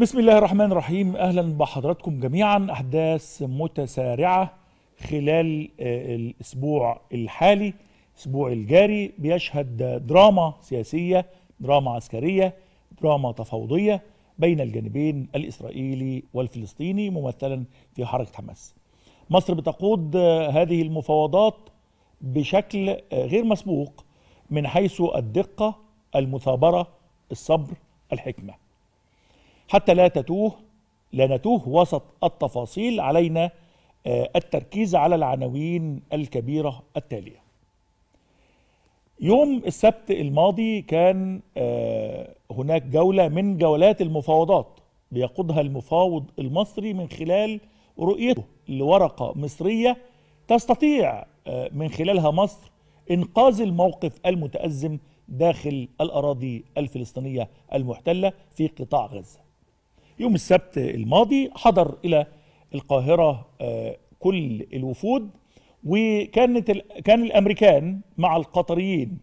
بسم الله الرحمن الرحيم اهلا بحضراتكم جميعا احداث متسارعه خلال آه، الاسبوع الحالي الاسبوع الجاري بيشهد دراما سياسيه دراما عسكريه دراما تفاوضيه بين الجانبين الاسرائيلي والفلسطيني ممثلا في حركه حماس مصر بتقود آه، هذه المفاوضات بشكل آه، غير مسبوق من حيث الدقه المثابره الصبر الحكمه حتى لا تتوه لا نتوه وسط التفاصيل علينا آه، التركيز على العناوين الكبيرة التالية يوم السبت الماضي كان آه، هناك جولة من جولات المفاوضات بيقودها المفاوض المصري من خلال رؤيته لورقة مصرية تستطيع آه، من خلالها مصر إنقاذ الموقف المتأزم داخل الأراضي الفلسطينية المحتلة في قطاع غزة يوم السبت الماضي حضر إلى القاهرة آه، كل الوفود وكانت كان الأمريكان مع القطريين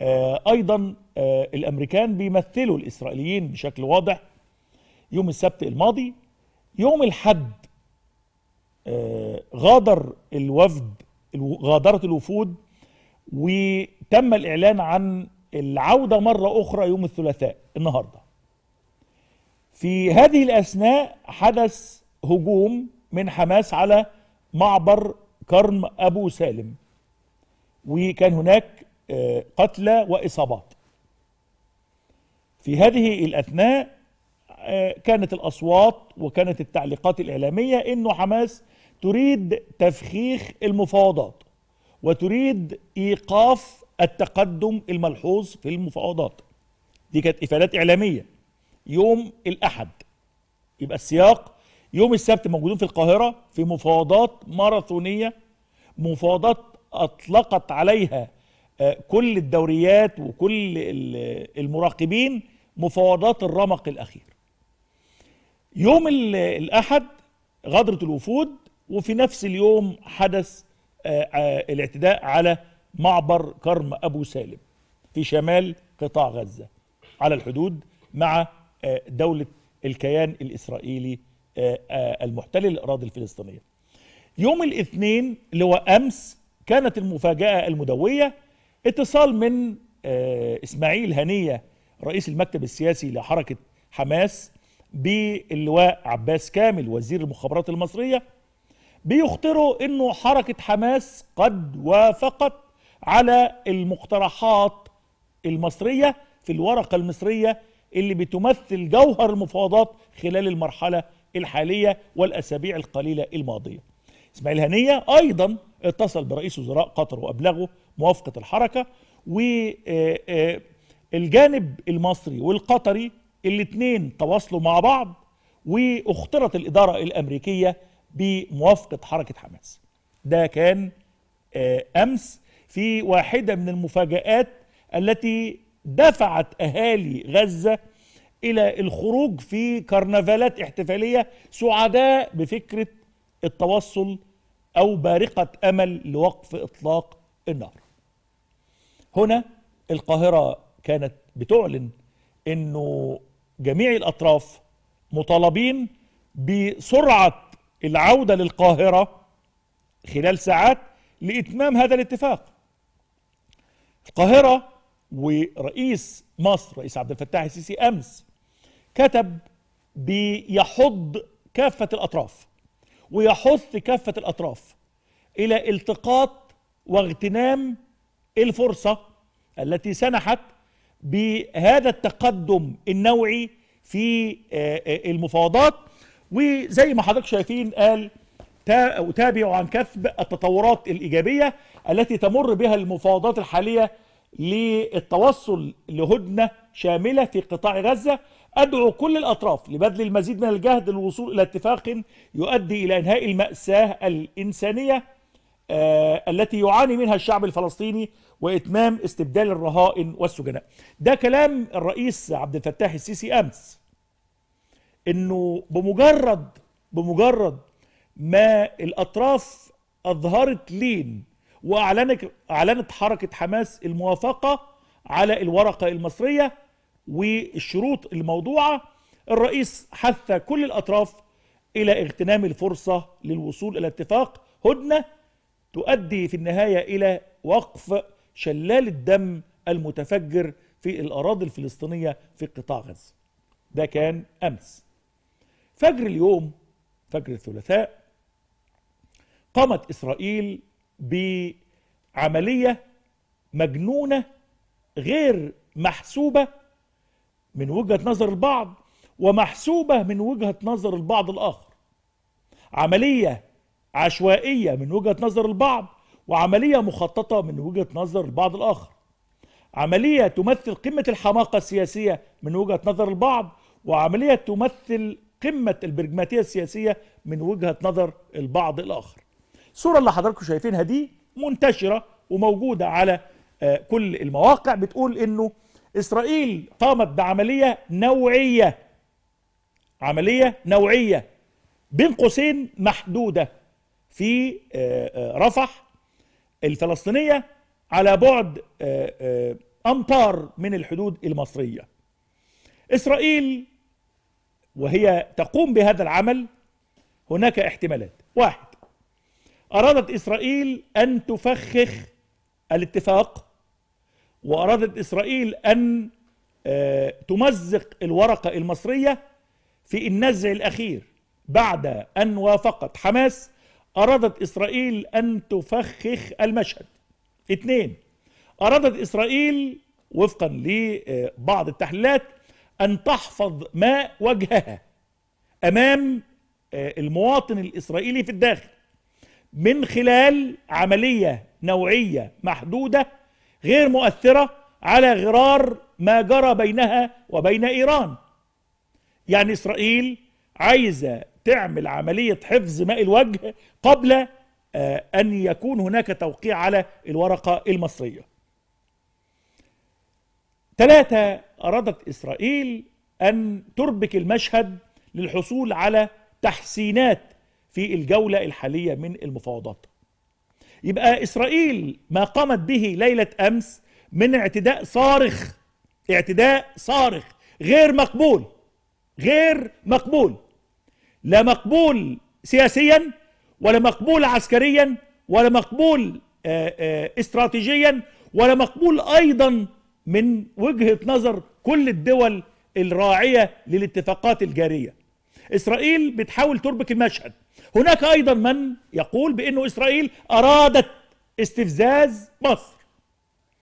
آه، أيضا آه، الأمريكان بيمثلوا الإسرائيليين بشكل واضح يوم السبت الماضي يوم الحد غادر الوفد غادرت الوفود وتم الإعلان عن العودة مرة أخرى يوم الثلاثاء النهارده في هذه الأثناء حدث هجوم من حماس على معبر كرم أبو سالم وكان هناك آه، قتلى وإصابات في هذه الأثناء آه، كانت الأصوات وكانت التعليقات الإعلامية أنه حماس تريد تفخيخ المفاوضات وتريد إيقاف التقدم الملحوظ في المفاوضات دي كانت إفادات إعلامية يوم الأحد يبقى السياق يوم السبت موجودين في القاهرة في مفاوضات ماراثونية مفاوضات أطلقت عليها آه، كل الدوريات وكل المراقبين مفاوضات الرمق الأخير يوم الأحد غدرة الوفود وفي نفس اليوم حدث آه، آه، الاعتداء على معبر كرم أبو سالم في شمال قطاع غزة على الحدود مع آه، دولة الكيان الإسرائيلي آه، آه، المحتل الاراضي الفلسطينية يوم الاثنين اللي هو أمس كانت المفاجأة المدوية اتصال من إسماعيل هنية رئيس المكتب السياسي لحركة حماس باللواء عباس كامل وزير المخابرات المصرية بيخطروا أنه حركة حماس قد وافقت على المقترحات المصرية في الورقة المصرية اللي بتمثل جوهر المفاوضات خلال المرحلة الحالية والأسابيع القليلة الماضية إسماعيل هنية أيضا اتصل برئيس وزراء قطر وأبلغه موافقة الحركة والجانب آه، آه، المصري والقطري الاثنين تواصلوا مع بعض واخترت الإدارة الأمريكية بموافقة حركة حماس ده كان آه، أمس في واحدة من المفاجآت التي دفعت اهالي غزه الى الخروج في كرنفالات احتفاليه سعداء بفكره التوصل او بارقه امل لوقف اطلاق النار. هنا القاهره كانت بتعلن انه جميع الاطراف مطالبين بسرعه العوده للقاهره خلال ساعات لاتمام هذا الاتفاق. القاهره ورئيس مصر رئيس عبد الفتاح السيسي امس كتب بيحض كافه الاطراف ويحث كافه الاطراف الى التقاط واغتنام الفرصه التي سنحت بهذا التقدم النوعي في آه، آه، المفاوضات وزي ما حضرتك شايفين قال تابعوا عن كثب التطورات الايجابيه التي تمر بها المفاوضات الحاليه للتوصل لهدنة شاملة في قطاع غزة أدعو كل الأطراف لبذل المزيد من الجهد للوصول إلى اتفاق يؤدي إلى إنهاء المأساة الإنسانية آه، التي يعاني منها الشعب الفلسطيني وإتمام استبدال الرهائن والسجناء ده كلام الرئيس عبد الفتاح السيسي أمس إنه بمجرد بمجرد ما الأطراف أظهرت لين واعلنت اعلنت حركه حماس الموافقه على الورقه المصريه والشروط الموضوعه الرئيس حث كل الاطراف الى اغتنام الفرصه للوصول الى اتفاق هدنه تؤدي في النهايه الى وقف شلال الدم المتفجر في الاراضي الفلسطينيه في قطاع غزه. ده كان امس. فجر اليوم فجر الثلاثاء قامت اسرائيل بعملية مجنونة غير محسوبة من وجهة نظر البعض ومحسوبة من وجهة نظر البعض الآخر عملية عشوائية من وجهة نظر البعض وعملية مخططة من وجهة نظر البعض الآخر عملية تمثل قمة الحماقة السياسية من وجهة نظر البعض وعملية تمثل قمة البرجماتية السياسية من وجهة نظر البعض الآخر الصورة اللي حضراتكم شايفينها دي منتشرة وموجودة على آه، كل المواقع بتقول انه اسرائيل قامت بعملية نوعية عملية نوعية بين قوسين محدودة في آه، آه، رفح الفلسطينية على بعد أمتار من الحدود المصرية إسرائيل وهي تقوم بهذا العمل هناك احتمالات واحد أرادت إسرائيل أن تفخخ الاتفاق وأرادت إسرائيل أن آه، تمزق الورقة المصرية في النزع الأخير بعد أن وافقت حماس أرادت إسرائيل أن تفخخ المشهد اثنين أرادت إسرائيل وفقا لبعض التحليلات أن تحفظ ماء وجهها أمام آه، المواطن الإسرائيلي في الداخل من خلال عملية نوعية محدودة غير مؤثرة على غرار ما جرى بينها وبين إيران يعني إسرائيل عايزة تعمل عملية حفظ ماء الوجه قبل آه، أن يكون هناك توقيع على الورقة المصرية ثلاثة أرادت إسرائيل أن تربك المشهد للحصول على تحسينات في الجولة الحالية من المفاوضات يبقى إسرائيل ما قامت به ليلة أمس من اعتداء صارخ اعتداء صارخ غير مقبول غير مقبول لا مقبول سياسيا ولا مقبول عسكريا ولا مقبول آه، آه، استراتيجيا ولا مقبول ايضا من وجهه نظر كل الدول الراعيه للاتفاقات الجاريه. اسرائيل بتحاول تربك المشهد هناك أيضا من يقول بأنه إسرائيل أرادت استفزاز مصر